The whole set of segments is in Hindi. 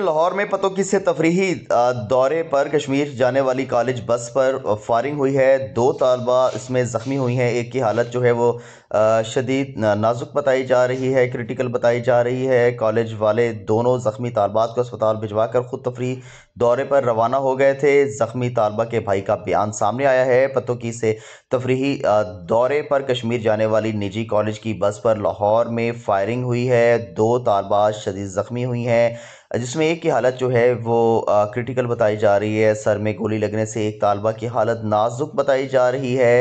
लाहौर में की से तफरी दौरे पर कश्मीर जाने वाली कॉलेज बस पर फायरिंग हुई है दो तालबा इसमें ज़ख्मी हुई हैं एक की हालत जो है वो शदीद नाजुक बताई जा रही है क्रिटिकल बताई जा रही है कॉलेज वाले दोनों ज़ख्मी तालबात को अस्पताल भिजवा कर ख़ुद तफरी दौरे पर रवाना हो गए थे ज़ख्मी तालबा के भाई का बयान सामने आया है की से तफरी दौरे पर कश्मीर जाने वाली निजी कॉलेज की बस पर लाहौर में फायरिंग हुई है दो तलबा शदीद ज़ख्मी हुई हैं जिसमें एक की हालत जो है वो क्रिटिकल बताई जा रही है सर में गोली लगने से एक तालबा की हालत नाजुक बताई जा रही है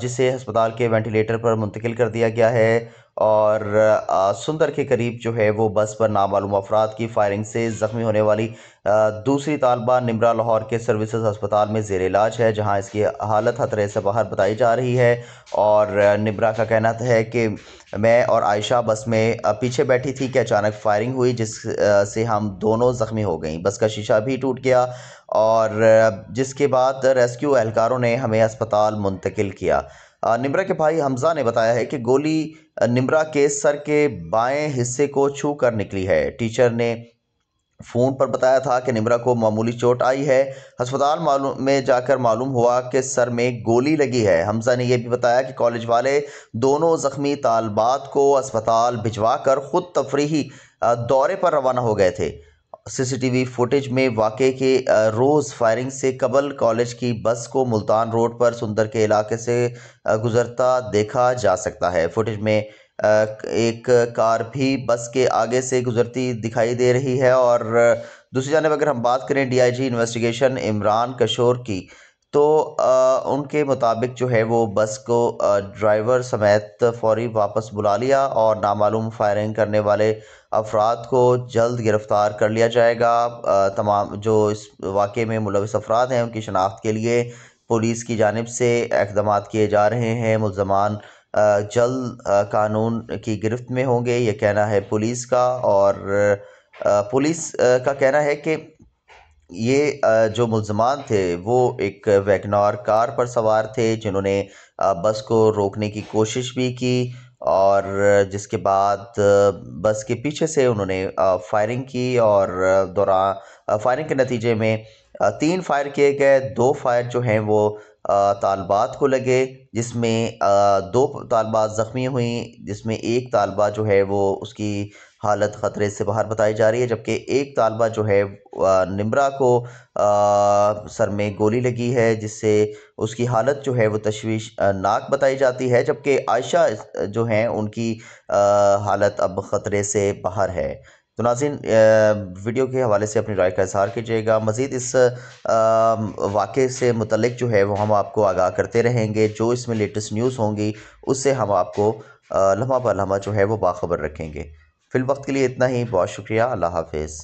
जिसे अस्पताल के वेंटिलेटर पर मुंतकिल कर दिया गया है और सुंदर के करीब जो है वो बस पर नामालूम अफराद की फायरिंग से ज़ख्मी होने वाली दूसरी तालबा निमरा लाहौर के सर्विस अस्पताल में जेर इलाज है जहाँ इसकी हालत खतरे से बाहर बताई जा रही है और निमरा का कहना है कि मैं और आयशा बस में पीछे बैठी थी कि अचानक फायरिंग हुई जिस से हम दोनों ज़ख्मी हो गई बस का शीशा भी टूट गया और जिसके बाद रेस्क्यू एहलकारों ने हमें अस्पताल मुंतकिल किया निम्रा के भाई हमज़ा ने बताया है कि गोली निम्रा के सर के बाएं हिस्से को छू कर निकली है टीचर ने फ़ोन पर बताया था कि निम्रा को मामूली चोट आई है अस्पताल मालूम में जाकर मालूम हुआ कि सर में गोली लगी है हमजा ने यह भी बताया कि कॉलेज वाले दोनों ज़ख्मी तालबात को अस्पताल भिजवा कर ख़ुद तफरी दौरे पर रवाना हो गए थे सीसीटीवी फुटेज में वाक़े के रोज़ फायरिंग से कबल कॉलेज की बस को मुल्तान रोड पर सुंदर के इलाके से गुजरता देखा जा सकता है फुटेज में एक कार भी बस के आगे से गुजरती दिखाई दे रही है और दूसरी जानब अगर हम बात करें डीआईजी इन्वेस्टिगेशन इमरान कशोर की तो आ, उनके मुताबिक जो है वो बस को ड्राइवर समेत फौरी वापस बुला लिया और नामालूम फायरिंग करने वाले अफराद को जल्द गिरफ़्तार कर लिया जाएगा तमाम जो इस वाक़े में मुलविस अफराद हैं उनकी शनाख्त के लिए पुलिस की जानब से इकदाम किए जा रहे हैं मुलजमान जल्द कानून की गिरफ्त में होंगे ये कहना है पुलिस का और पुलिस का कहना है कि ये जो मुलजमान थे वो एक वैगनार कार पर सवार थे जिन्होंने बस को रोकने की कोशिश भी की और जिसके बाद बस के पीछे से उन्होंने फायरिंग की और दौरा फायरिंग के नतीजे में तीन फायर किए गए दो फायर जो हैं वो तालबात को लगे जिसमें दो तालबात ज़ख्मी हुई जिसमें एक तालबा जो है वो उसकी हालत ख़तरे से बाहर बताई जा रही है जबकि एक तालबा जो है निम्रा को आ, सर में गोली लगी है जिससे उसकी हालत जो है वो तशवीश नाक बताई जाती है जबकि आयशा जो हैं उनकी आ, हालत अब ख़तरे से बाहर है तो नाजिन वीडियो के हवाले से अपनी राय का इजहार कीजिएगा मज़ीद इस वाक़े से मुतलक जो है वो हम आपको आगाह करते रहेंगे जो इसमें लेटेस्ट न्यूज़ होंगी उससे हम आपको लम्हा पर लम्हा जो है वो बाखबर रखेंगे फ़िल वक्त के लिए इतना ही बहुत शुक्रिया अल्लाह हाफिज़